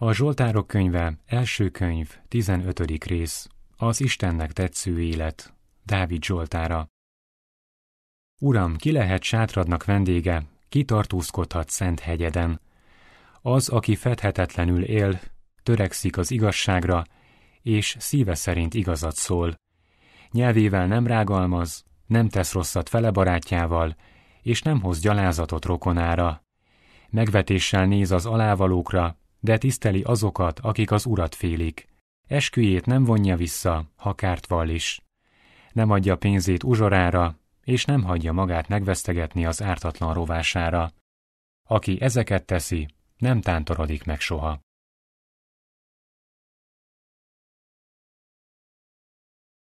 A Zsoltárok könyve, első könyv, 15. rész. Az Istennek tetsző élet. Dávid Zsoltára. Uram, ki lehet sátradnak vendége, ki tartózkodhat szent hegyeden? Az, aki fedhetetlenül él, törekszik az igazságra, és szíve szerint igazat szól. Nyelvével nem rágalmaz, nem tesz rosszat fele barátjával, és nem hoz gyalázatot rokonára. Megvetéssel néz az alávalókra, de tiszteli azokat, akik az urat félik. Esküjét nem vonja vissza, ha kárt vall is. Nem adja pénzét uzsorára, és nem hagyja magát megvesztegetni az ártatlan rovására. Aki ezeket teszi, nem tántorodik meg soha.